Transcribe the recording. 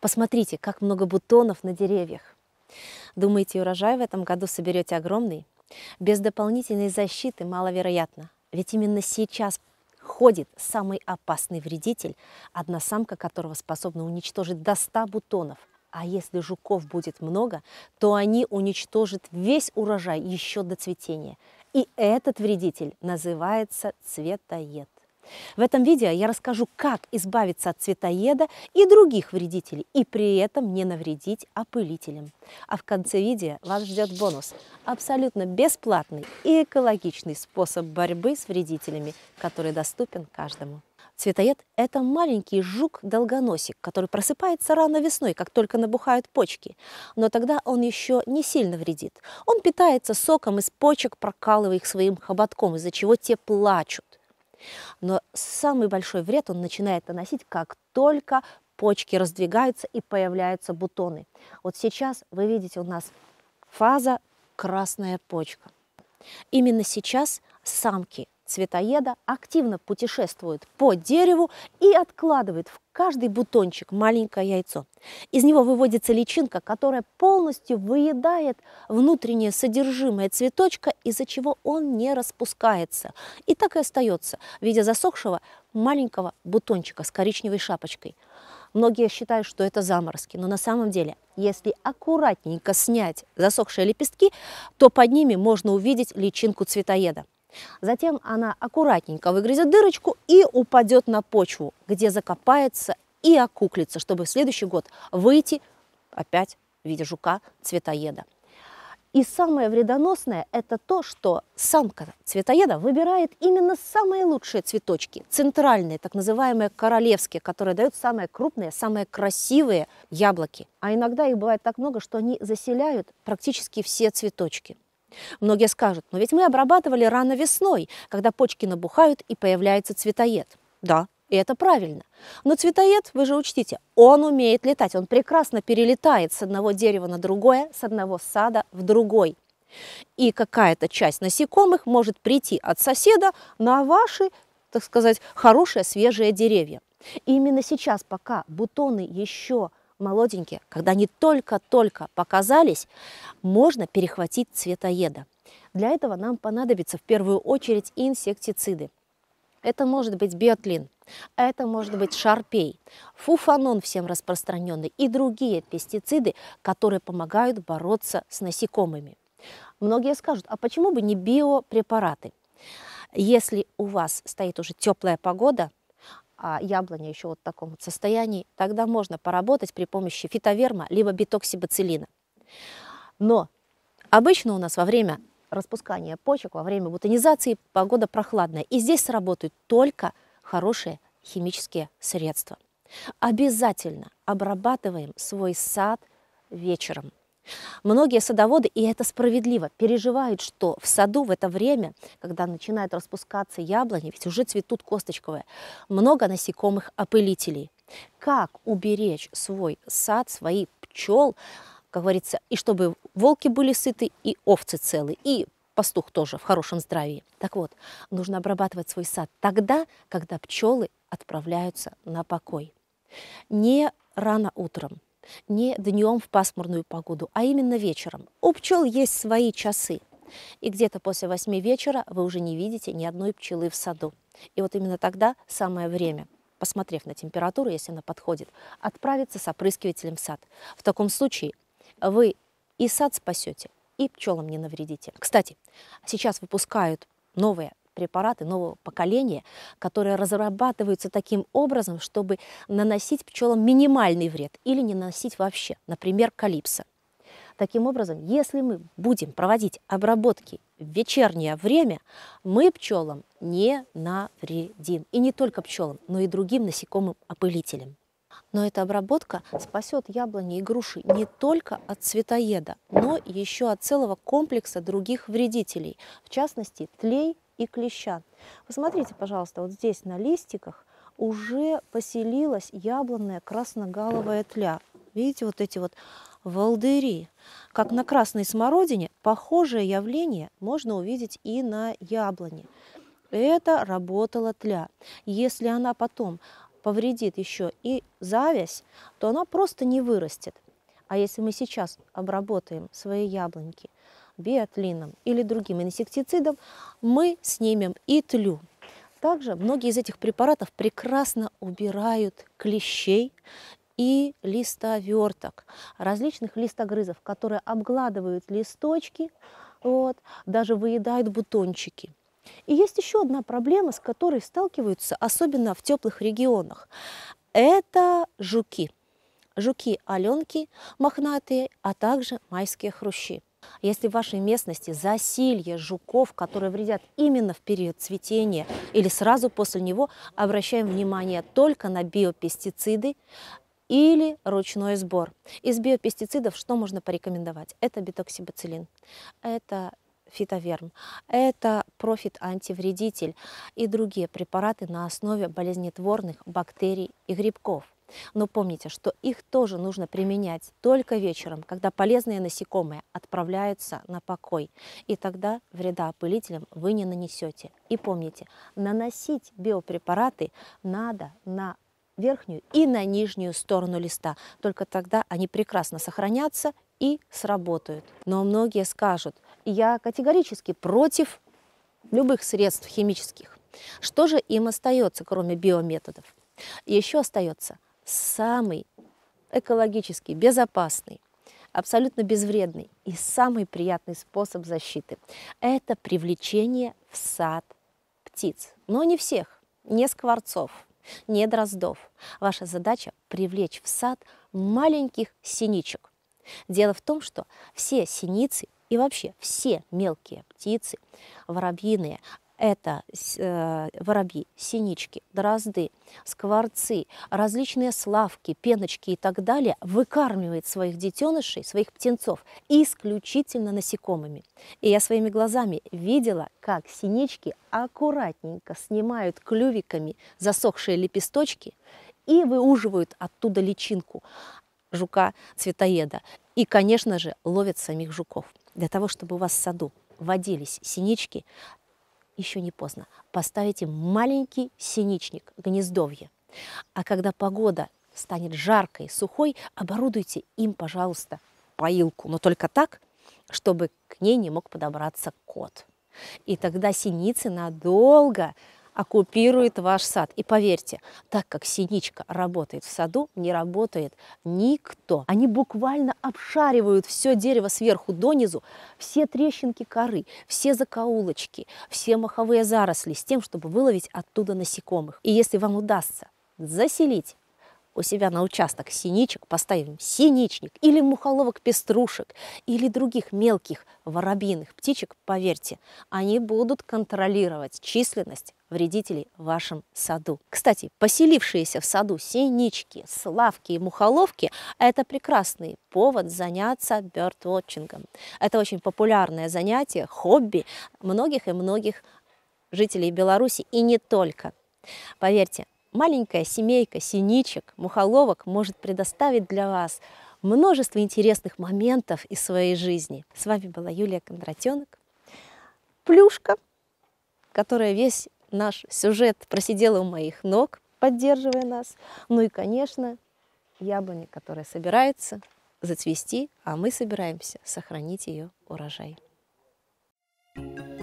Посмотрите, как много бутонов на деревьях. Думаете, урожай в этом году соберете огромный? Без дополнительной защиты маловероятно, ведь именно сейчас ходит самый опасный вредитель, одна самка которого способна уничтожить до 100 бутонов. А если жуков будет много, то они уничтожат весь урожай еще до цветения. И этот вредитель называется цветоед. В этом видео я расскажу, как избавиться от цветоеда и других вредителей и при этом не навредить опылителям. А в конце видео вас ждет бонус – абсолютно бесплатный и экологичный способ борьбы с вредителями, который доступен каждому. Цветоед – это маленький жук-долгоносик, который просыпается рано весной, как только набухают почки. Но тогда он еще не сильно вредит. Он питается соком из почек, прокалывая их своим хоботком, из-за чего те плачут. Но самый большой вред он начинает наносить, как только почки раздвигаются и появляются бутоны. Вот сейчас вы видите у нас фаза красная почка. Именно сейчас самки цветоеда активно путешествует по дереву и откладывает в каждый бутончик маленькое яйцо. Из него выводится личинка, которая полностью выедает внутреннее содержимое цветочка, из-за чего он не распускается. И так и остается в виде засохшего маленького бутончика с коричневой шапочкой. Многие считают, что это заморозки, но на самом деле, если аккуратненько снять засохшие лепестки, то под ними можно увидеть личинку цветоеда. Затем она аккуратненько выгрызет дырочку и упадет на почву, где закопается и окуклится, чтобы в следующий год выйти опять в виде жука цветоеда. И самое вредоносное – это то, что самка цветоеда выбирает именно самые лучшие цветочки, центральные, так называемые королевские, которые дают самые крупные, самые красивые яблоки. А иногда их бывает так много, что они заселяют практически все цветочки. Многие скажут, но ведь мы обрабатывали рано весной, когда почки набухают и появляется цветоед. Да, и это правильно. Но цветоед, вы же учтите, он умеет летать, он прекрасно перелетает с одного дерева на другое, с одного сада в другой. И какая-то часть насекомых может прийти от соседа на ваши, так сказать, хорошие свежие деревья. И именно сейчас, пока бутоны еще молоденькие, когда они только-только показались, можно перехватить цветоеда. Для этого нам понадобятся в первую очередь инсектициды. Это может быть биотлин, это может быть шарпей, фуфанон всем распространенный и другие пестициды, которые помогают бороться с насекомыми. Многие скажут, а почему бы не биопрепараты? Если у вас стоит уже теплая погода, а яблоня еще вот в таком вот состоянии, тогда можно поработать при помощи фитоверма либо битоксибацилина. Но обычно у нас во время распускания почек, во время бутонизации погода прохладная, и здесь сработают только хорошие химические средства. Обязательно обрабатываем свой сад вечером – Многие садоводы, и это справедливо, переживают, что в саду в это время, когда начинают распускаться яблони, ведь уже цветут косточковые, много насекомых опылителей. Как уберечь свой сад, свои пчел, как говорится, и чтобы волки были сыты, и овцы целы, и пастух тоже в хорошем здравии. Так вот, нужно обрабатывать свой сад тогда, когда пчелы отправляются на покой. Не рано утром, не днем в пасмурную погоду, а именно вечером. У пчел есть свои часы. И где-то после восьми вечера вы уже не видите ни одной пчелы в саду. И вот именно тогда самое время посмотрев на температуру, если она подходит, отправиться с опрыскивателем в сад. В таком случае вы и сад спасете, и пчелам не навредите. Кстати, сейчас выпускают новые препараты нового поколения, которые разрабатываются таким образом, чтобы наносить пчелам минимальный вред или не наносить вообще, например, калипсо. Таким образом, если мы будем проводить обработки в вечернее время, мы пчелам не навредим. И не только пчелам, но и другим насекомым опылителям. Но эта обработка спасет яблони и груши не только от цветоеда, но еще от целого комплекса других вредителей, в частности, тлей, и клеща. Посмотрите, пожалуйста, вот здесь на листиках уже поселилась яблонная красногаловая тля. Видите, вот эти вот волдыри. Как на красной смородине, похожее явление можно увидеть и на яблоне. Это работала тля. Если она потом повредит еще и завязь, то она просто не вырастет. А если мы сейчас обработаем свои яблоньки, биотлином или другим инсектицидом, мы снимем и тлю. Также многие из этих препаратов прекрасно убирают клещей и листоверток, различных листогрызов, которые обгладывают листочки, вот, даже выедают бутончики. И есть еще одна проблема, с которой сталкиваются, особенно в теплых регионах. Это жуки. Жуки-аленки мохнатые, а также майские хрущи. Если в вашей местности засилье жуков, которые вредят именно в период цветения или сразу после него, обращаем внимание только на биопестициды или ручной сбор. Из биопестицидов что можно порекомендовать? Это битоксибацилин, это фитоверм, это профит-антивредитель и другие препараты на основе болезнетворных бактерий и грибков – но помните, что их тоже нужно применять только вечером, когда полезные насекомые отправляются на покой. И тогда вреда опылителям вы не нанесете. И помните, наносить биопрепараты надо на верхнюю и на нижнюю сторону листа. Только тогда они прекрасно сохранятся и сработают. Но многие скажут, я категорически против любых средств химических. Что же им остается, кроме биометодов? Еще остается самый экологический, безопасный, абсолютно безвредный и самый приятный способ защиты – это привлечение в сад птиц. Но не всех, не скворцов, не дроздов. Ваша задача – привлечь в сад маленьких синичек. Дело в том, что все синицы и вообще все мелкие птицы, воробьиные, это э, воробьи, синички, дрозды, скворцы, различные славки, пеночки и так далее выкармливает своих детенышей, своих птенцов исключительно насекомыми. И я своими глазами видела, как синички аккуратненько снимают клювиками засохшие лепесточки и выуживают оттуда личинку жука-цветоеда. И, конечно же, ловят самих жуков. Для того, чтобы у вас в саду водились синички, еще не поздно. Поставите маленький синичник, гнездовье. А когда погода станет жаркой, сухой, оборудуйте им, пожалуйста, поилку, но только так, чтобы к ней не мог подобраться кот. И тогда синицы надолго оккупирует ваш сад. И поверьте, так как синичка работает в саду, не работает никто. Они буквально обшаривают все дерево сверху донизу, все трещинки коры, все закоулочки, все маховые заросли, с тем, чтобы выловить оттуда насекомых. И если вам удастся заселить у себя на участок синичек, поставим синичник или мухоловок-пеструшек или других мелких воробьиных птичек, поверьте, они будут контролировать численность вредителей в вашем саду. Кстати, поселившиеся в саду синички, славки и мухоловки – это прекрасный повод заняться бёрдвотчингом. Это очень популярное занятие, хобби многих и многих жителей Беларуси и не только. Поверьте, Маленькая семейка синичек, мухоловок может предоставить для вас множество интересных моментов из своей жизни. С вами была Юлия Кондратенок. Плюшка, которая весь наш сюжет просидела у моих ног, поддерживая нас. Ну и, конечно, яблоня, которая собирается зацвести, а мы собираемся сохранить ее урожай. thank you